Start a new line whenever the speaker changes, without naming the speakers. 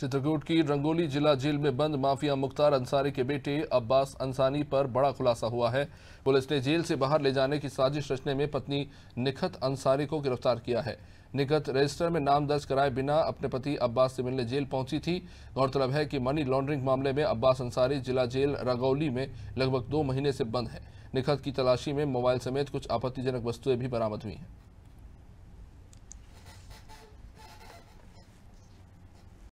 चित्रकूट की रंगोली जिला जेल में बंद माफिया मुख्तार अंसारी के बेटे अब्बास अंसानी पर बड़ा खुलासा हुआ है पुलिस ने जेल से बाहर ले जाने की साजिश रचने में पत्नी निखत अंसारी को गिरफ्तार किया है निखत रजिस्टर में नाम दर्ज कराए बिना अपने पति अब्बास से मिलने जेल पहुंची थी गौरतलब है कि मनी लॉन्ड्रिंग मामले में अब्बास अंसारी जिला जेल रंगौली में लगभग दो महीने से बंद है निखत की तलाशी में मोबाइल समेत कुछ आपत्तिजनक वस्तुएं भी बरामद हुई हैं